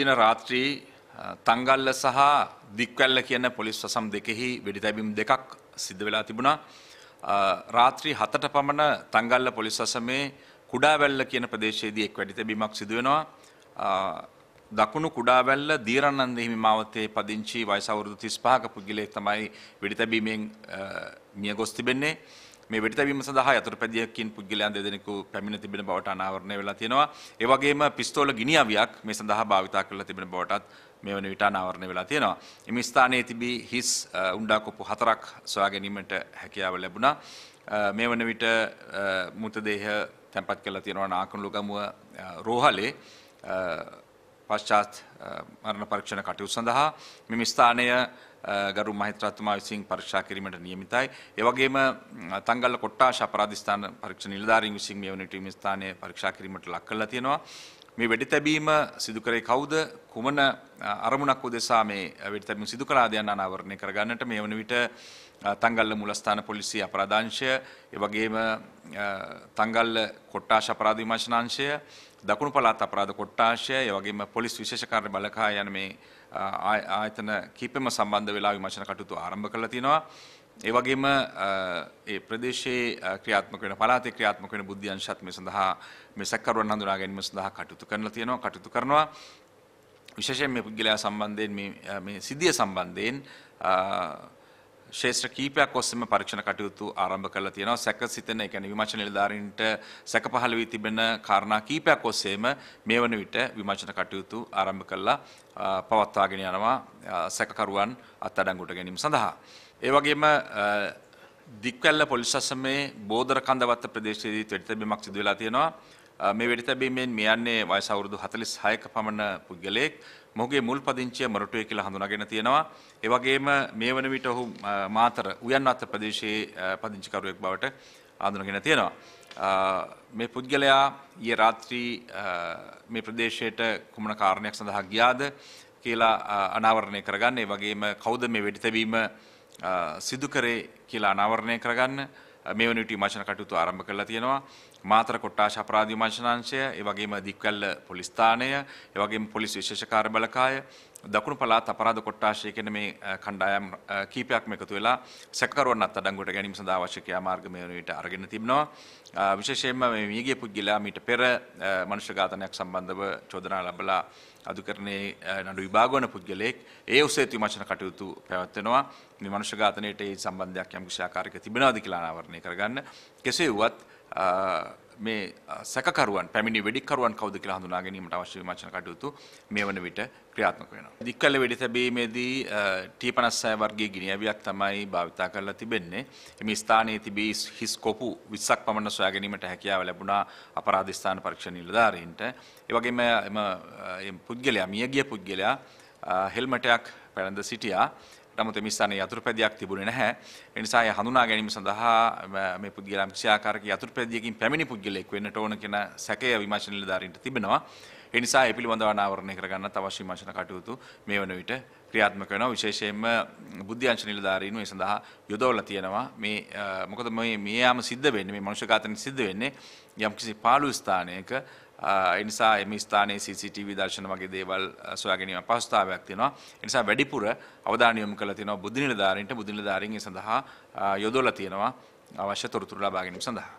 දින රාත්‍රී තංගල්ල සහ දික්වැල්ල කියන පොලිස් වසම් දෙකෙහි වෙඩිතැබීම් දෙකක් සිද්ධ වෙලා තිබුණා. රාත්‍රී හතට පමණ තංගල්ල පොලිස් වසමේ කුඩාවැල්ල කියන ප්‍රදේශයේදී එක් වැඩිතැබීමක් සිදුවෙනවා. දකුණු කුඩාවැල්ල දීරණන්ද හිමි මාවතේ පදිංචි වයස අවුරුදු 35ක පුද්ගලයෙක් තමයි වෙඩිතැබීමෙන් මිය ගොස් තිබෙන්නේ. මේ වෙඩිතැබීම සඳහා යතුරුපැදියකින් පුද්ගලයන් දෙදෙනෙකු පැමිණ තිබෙන බවට අනාවරණය වෙලා තියෙනවා. ඒ වගේම පිස්තෝල ගිනිඅවියක් මේ සඳහා භාවිතා කරලා තිබෙන බවටත් මේ වන විට අනාවරණය වෙලා තියෙනවා. එම ස්ථානයේ තිබී හිස් උණ්ඩා කොප්පු හතරක් සොයා ගැනීමට හැකියාව ලැබුණා. මේ වන විට මృతදේහ තැන්පත් කරලා තියෙනවා නාකනලු ගමුව රෝහලේ පශ්චාත් මරණ පරීක්ෂණ කටයුතු සඳහා මෙම ස්ථානය ගරු මහිත්‍රාත්තුමා විසින් පරීක්ෂා කිරීමට නියමිතයි. ඒ වගේම තංගල්ල කොට්ටාශ අපරාධස්ථාන පරීක්ෂණ නිලධාරීන් විසින් මේ වන ටීම් ස්ථානය පරීක්ෂා කිරීමට ලක් කරලා තියෙනවා. මේ වෙඩි තැබීම සිදු කරේ කවුද? කුමන අරමුණක් උදෙසා මේ වෙඩි තැබීම සිදු කළාද යන අනාවරණය කරගන්නට මේ වන විට තංගල්ල මුලස්ථාන පොලිසිය අපරාධංශය, ඒ වගේම තංගල්ල කොට්ටාශ අපරාධ විමර්ශනාංශය, දකුණු පළාත් අපරාධ කොට්ටාශය, ඒ වගේම පොලිස් විශේෂ කාර්ය බලකාය යන මේ ආයතන කීපෙම සම්බන්ධ වෙලා විමර්ශන කටයුතු ආරම්භ කරලා තියෙනවා. ඒ වගේම ඒ ප්‍රදේශයේ ක්‍රියාත්මක වෙන පළාතේ ක්‍රියාත්මක වෙන බුද්ධි අංශත් මේ සඳහා මේ සැකකරුවන් හඳුනා ගැනීම සඳහා කටයුතු කරලා තියෙනවා කටයුතු කරනවා විශේෂයෙන් මේ පුද්ගලයා සම්බන්ධයෙන් මේ මේ සිද්ධිය සම්බන්ධයෙන් ශේෂ්‍ර කීපයක් ඔස්සම පරීක්ෂණ කටයුතු ආරම්භ කරලා තියෙනවා සැක සිතන ඒ කියන්නේ විමර්ශන නිලධාරීන්ට සැක පහළ වී තිබෙන කාරණා කීපයක් ඔස්සේම මේ වන විට විමර්ශන කටයුතු ආරම්භ කරලා පවත්වාගෙන යනවා සැකකරුවන් අත්අඩංගුවට ගැනීම සඳහා ඒ වගේම දික්කැල්ල පොලිස් අසමේ බෝදර කන්දවත්ත ප්‍රදේශයේදී වෙඩිතැබීමක් සිදු වෙලා තියෙනවා මේ වෙඩිතැබීමෙන් මියන්නේ වයස අවුරුදු 46ක පමණ පුද්ගලයෙක් මොහුගේ මුල් පදිංචිය මොරටුවේ කියලා හඳුනාගෙන තියෙනවා. ඒ වගේම මේ වන විට ඔහු මාතර උයන්වත්ත ප්‍රදේශයේ පදිංචිකරුවෙක් බවට හඳුනාගෙන තියෙනවා. මේ පුද්ගලයා ඊයේ රාත්‍රී මේ ප්‍රදේශයට කුමන කාරණයක් සඳහා ගියාද කියලා අනාවරණය කරගන්න. ඒ වගේම කවුද මේ වෙඩිතැබීම සිදු කරේ කියලා අනාවරණය කරගන්න. මේ වනිට විමර්ශන කටයුතු ආරම්භ කරලා තියෙනවා. මාතර කොට්ටාශ අපරාධ විමර්ශනාංශය, ඒ වගේම දික්වැල්ල පොලිස් ස්ථානය, ඒ වගේම පොලිස් විශේෂ කාර්ය බලකාය, දකුණු පළාත් අපරාධ කොට්ටාශය කියන මේ කණ්ඩායම් කීපයක්ම එකතු වෙලා සැකකරුවන් අත්අඩංගුවට ගැනීම සඳහා අවශ්‍ය ක්‍රියාමාර්ග මේ වන විට අරගෙන තිබෙනවා විශේෂයෙන්ම මේ මියගිය පුද්ගලයා මීට පෙර මනුෂ්‍ය ඝාතනයක් සම්බන්ධව චෝදනා ලබලා අධිකරණයේ නඩු විභාග වන පුද්ගලයෙක් ඒ ඔස්සේ විමර්ශන කටයුතු පැවැත්වෙනවා මේ මනුෂ්‍ය ඝාතනයට ඒ සම්බන්ධයක් යම් කිසි ආකාරයක තිබෙනවද කියලා අනාවරණය කරගන්න කෙසේ වුවත් මේ සැකරුවන් පැමිණි වෙඩිකරුවන් කවුද කියලා හඳුනා ගැනීමට අවශ්‍ය විමර්ශන කටයුතු මේ වන විට ක්‍රියාත්මක වෙනවා. දික්කල වෙඩි තැබීමේදී T56 වර්ගයේ ගිනි අවියක් තමයි භාවිතා කරලා තිබෙන්නේ. මේ ස්ථානයේ තිබී හිස් කොපු 20ක් පමණ සොයා ගැනීමට හැකියාව ලැබුණා අපරාධ ස්ථාන පරීක්ෂණ නිලධාරීන්ට. ඒ වගේම එම පුද්ගලයා මියගිය පුද්ගලයා හෙල්මටයක් පැළඳ සිටියා. නමුත් මිස්සාන යතුරුපැදියක් තිබුණේ නැහැ. ඒ නිසා ඒ හඳුනා ගැනීම සඳහා මේ පුද්ගලයා කිසියාකාරක යතුරුපැදියකින් පැමිණි පුද්ගලෙක් වෙන්නට ඕන කියන සැකය විමර්ශන නිලධාරීන්ට තිබෙනවා. ඒ නිසා ඒ පිළිබඳව අනාවරණය කරගන්නත් අවශ්‍ය විමර්ශන කටයුතු මේ වන විට ක්‍රියාත්මක වෙනවා. විශේෂයෙන්ම බුද්ධ්‍යංශ නිලධාරීන් මේ සඳහා යොදවලා තියෙනවා. මේ මොකද මේ මියාම සිද්ධ වෙන්නේ මේ මනුෂ්‍ය ඝාතනය සිද්ධ වෙන්නේ යම්කිසි පාළු ස්ථානයක එනිසා එම ස්ථානයේ CCTV දර්ශන වගේ දේවල් සොයා ගැනීම අපහසුතාවයක් තියෙනවා. ඒ නිසා වැඩිපුර අවධානය යොමු කරලා තියෙනවා බුද්ධ නිලධාරීන්ට බුද්ධ නිලධාරීන් ඒ සඳහා යොදවලා තියෙනවා අවශ්‍ය තොරතුරු ලබා ගැනීම සඳහා.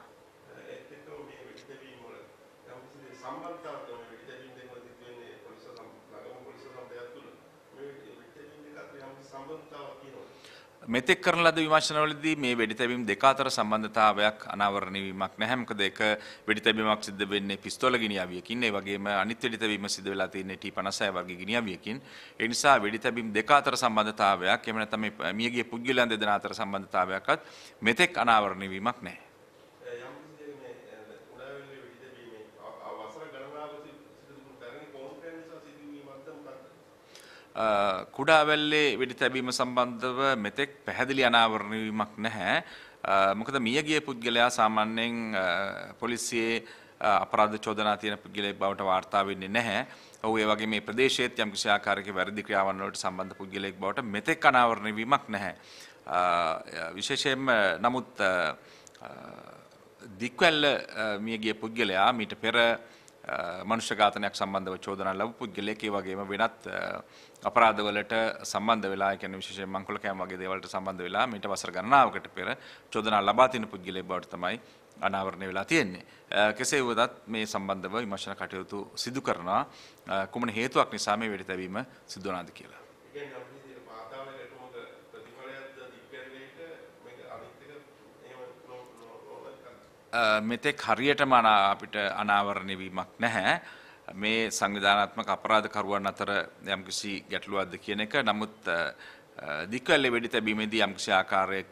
මෙතෙක් කරන ලද විමර්ශනවලදී මේ වෙඩිතැබීම් දෙක අතර සම්බන්ධතාවයක් අනාවරණය වීමක් නැහැ. මොකද ඒක වෙඩිතැබීමක් සිද්ධ වෙන්නේ පිස්තෝල ගිනිඅවියකින්. ඒ වගේම අනිත් වෙඩිතැබීම සිද්ධ වෙලා තියෙන්නේ T56 වගේ ගිනිඅවියකින්. ඒ නිසා වෙඩිතැබීම් දෙක අතර සම්බන්ධතාවයක් එහෙම නැත්නම් මියගිය පුද්ගලයන් දෙදෙනා අතර සම්බන්ධතාවයක්වත් මෙතෙක් අනාවරණය වීමක් නැහැ. කුඩාවැල්ලේ වෙඩි තැබීම සම්බන්ධව මෙතෙක් පැහැදිලි අනාවරණවීමක් නැහැ. මොකද මියගිය පුද්ගලයා සාමාන්‍යයෙන් පොලිසියේ අපරාධ චෝදනා තියෙන පුද්ගලයෙක් බවට වාර්තා වෙන්නේ නැහැ. ඔහු ඒ වගේ මේ ප්‍රදේශයේත් යම්කිසි ආකාරයක වැරදි ක්‍රියාවන් වලට සම්බන්ධ පුද්ගලයෙක් බවට මෙතෙක් අනාවරණය වීමක් නැහැ. විශේෂයෙන්ම නමුත් දික්වැල්ල මියගිය පුද්ගලයා මීට පෙර මනුෂ්‍ය ඝාතනයක් සම්බන්ධව චෝදනා ලැබු පුද්ගලයෙක් ඒ වගේම වෙනත් අපරාධවලට සම්බන්ධ වෙලා කියන්නේ විශේෂයෙන් මංකොල කෑම වගේ දේවල්ට සම්බන්ධ වෙලා මීට වසර ගණනාවකට පෙර චෝදනා ලබා තියෙන පුද්ගලයෙක් බවට තමයි අනාවරණය වෙලා තියෙන්නේ. කෙසේ වුවත් මේ සම්බන්ධව විමර්ශන කටයුතු සිදු කරනවා කුමන හේතුවක් නිසා මේ වෙඩි තැබීම සිදු වුණාද කියලා. මෙතෙක් හරියටම අපිට අනාවරණය වීමක් නැහැ. මේ සංවිධානාත්මක අපරාධකරුවන් අතර යම්කිසි ගැටලුවක්ද කියන එක. නමුත් දික්කල්ලේ වෙඩි තැබීමේදී යම්කිසි ආකාරයක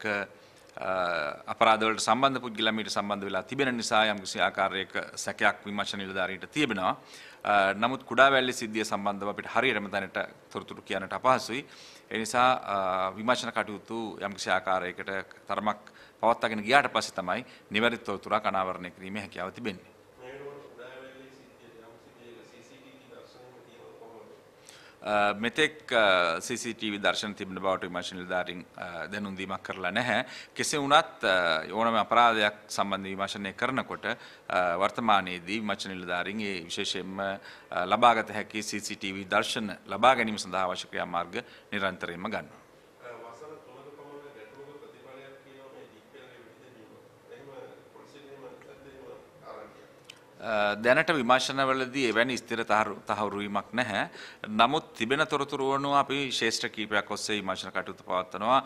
අපරාධවලට සම්බන්ධ පුද්ගලයන් මීට සම්බන්ධ වෙලා තිබෙන නිසා යම්කිසි ආකාරයක සැකයක් විමර්ශන නිලධාරීන්ට තිබෙනවා. නමුත් කුඩා වැල්ලේ සිද්ධිය සම්බන්ධව අපිට හරියටම දැනට තොරතුරු කියන්නට අපහසුයි. ඒ නිසා විමර්ශන කටයුතු යම්කිසි ආකාරයකට තරමක් පවත්වාගෙන ගියාට පස්සේ තමයි නිවැරදි තොරතුරක් අනාවරණය කිරීමේ හැකියාව තිබෙන්නේ. මෙතෙක් CCTV දර්ශන තිබෙන බවට විමර්ශන නිලධාරීන් දැනුම් දීමක් කරලා නැහැ. කෙසේ වුණත් ඕනම අපරාධයක් සම්බන්ධ විමර්ශනය කරනකොට වර්තමානයේදී විමර්ශන නිලධාරීන් ඒ විශේෂයෙන්ම ලබාගත හැකි CCTV දර්ශන ලබා ගැනීම සඳහා අවශ්‍ය ක්‍රියාමාර්ග නිරන්තරයෙන්ම ගන්නවා. දැනට විමර්ශනවලදී එවැනි ස්ථිර තහවුරුවීමක් නැහැ. නමුත් තිබෙන තොරතුරු වනුව අපි ශේෂ්ඨ කීපයක් ඔස්සේ විමර්ශන කටයුතු පවත්වනවා.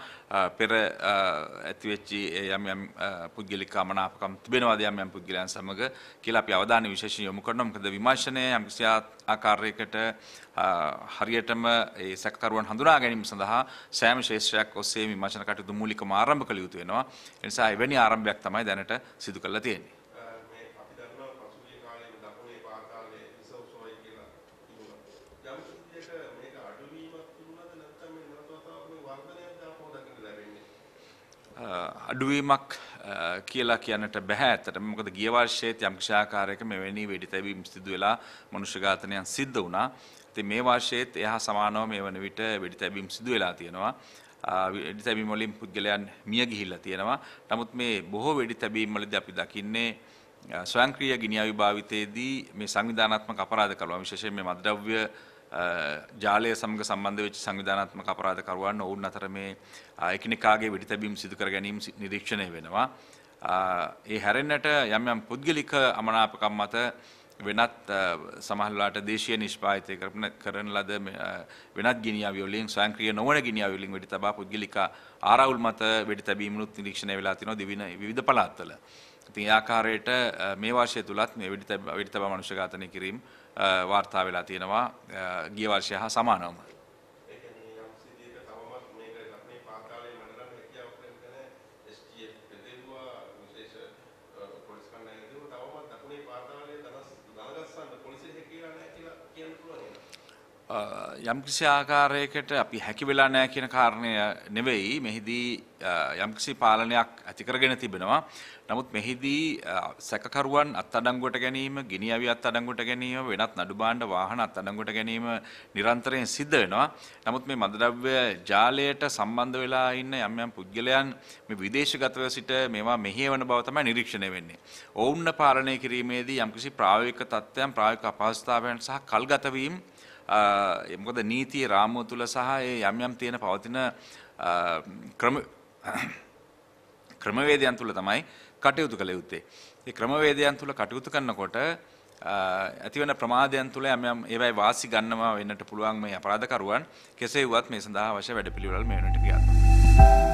පෙර ඇතිවෙච්ච යම් යම් පුද්ගලික අමනාපකම් තිබෙනවාද යම් යම් පුද්ගලයන් සමග කියලා අපි අවධානය විශේෂයෙන් යොමු කරනවා. මොකද විමර්ශනය යම් කිසි ආකාරයකට හරියටම ඒ සැකකරුවන් හඳුනා ගැනීම සඳහා සෑම ශේෂ්ත්‍රයක් ඔස්සේ විමර්ශන කටයුතු මූලිකව ආරම්භ කළ යුතු වෙනවා. ඒ නිසා එවැනි ආරම්භයක් තමයි දැනට සිදු කරලා තියෙන්නේ. අඩුවීමක් කියලා කියන්නට බැහැ ඇතට මොකද ගියවර්ශයේත් යම්ක්ෂාකාරයක මෙවැනි වෙඩි තැබීම් සිදු වෙලා මනුෂ්‍යඝාතනයන් සිද්ධ වුණා. ඉතින් මේ වර්ෂයේත් එහා සමානව මේ වන විට වෙඩි තැබීම් සිදු වෙලා තියෙනවා. වෙඩි තැබීම් වලින් පුද්ගලයන් මිය ගිහිල්ලා තියෙනවා. නමුත් මේ බොහෝ වෙඩි තැබීම් වලදී අපි දකින්නේ ස්වයංක්‍රීය ගිනි අවි භාවිතයේදී මේ සංවිධානාත්මක අපරාධ කරුවා විශේෂයෙන් මේ මද්ද්‍රව්‍ය ජාලය සමග සම්බන්ධ වෙච්ච සංවිධානාත්මක අපරාධකරුවන් ඔවුන් අතර මේ එකිනෙකාගේ වෙඩිතැබීම් සිදු කර ගැනීම නිරීක්ෂණය වෙනවා. ඒ හැරෙන්නට යම් යම් පුද්ගලික අමනාපකම් මත වෙනත් සමහල්ලාට දේශය නිෂ්පාතය කරන කරන ලද වෙනත් ගිනිියාවලින් සංක්‍රිය නොවන ගිනිියාවලින් වැඩි තබා පුද්ගලික ආරවුල් මත වැඩි තැබීමනුත් නිරීක්ෂණය වෙලා තින දිවින විධ පලාත්වල. ඉතින් ආකාරයට මේ වර්ෂය තුළත් මේ වැඩි තබ මනුෂ ඝාතනය කිරීම වාර්තා වෙලා තියෙනවා ගිය වර්ෂය හා සමානවම. යම්කිසි ආකාරයකට අපි හැකි වෙලා නෑ කියන කාරණය නෙවෙයි මෙහිදී යම්කිසි පාලනයක් ඇතිකරගෙන තිබෙනවා. නමුත් මෙහිදී සැකකරුවන් අත්අඩංගුවට ගැනීම, ගිනිඅවි අත්අඩංගුවට ගැනීම, වෙනත් නඩු භාණ්ඩ වාහන අත්අඩංගුවට ගැනීම නිරන්තරයෙන් සිද්ධ වෙනවා. නමුත් මේ මදද්‍රව්‍ය ජාලයට සම්බන්ධ වෙලා ඉන්න යම් යම් පුද්ගලයන් මේ විදේශගතව සිට මේවා මෙහෙයවන බව තමයි නිරීක්ෂණය වෙන්නේ. ඔවුන්ව පාලනය කිරීමේදී යම්කිසි ප්‍රායෝගික තත්ත්වයන්, ප්‍රායෝගික අපහසුතාවයන් සහ කල්ගත වීම මොකද නීතිය රාමුව තුළ සහ ඒ යම් යම් තියෙන පවතින ක්‍රම ක්‍රමවේදයන් තුළ තමයි කටයුතු කළ යුත්තේ. ඒ ක්‍රමවේදයන් තුළ කටයුතු කරනකොට ඇතිවන ප්‍රමාදයන් තුළ යම් යම් ඒවායි වාසි ගන්නවා වෙන්නට පුළුවන් මේ අපරාධකරුවන් කෙසේ වුවත් මේ සඳහා අවශ්‍ය වැඩපිළිවෙළ මේ වෙනට ක්‍රියාත්මක.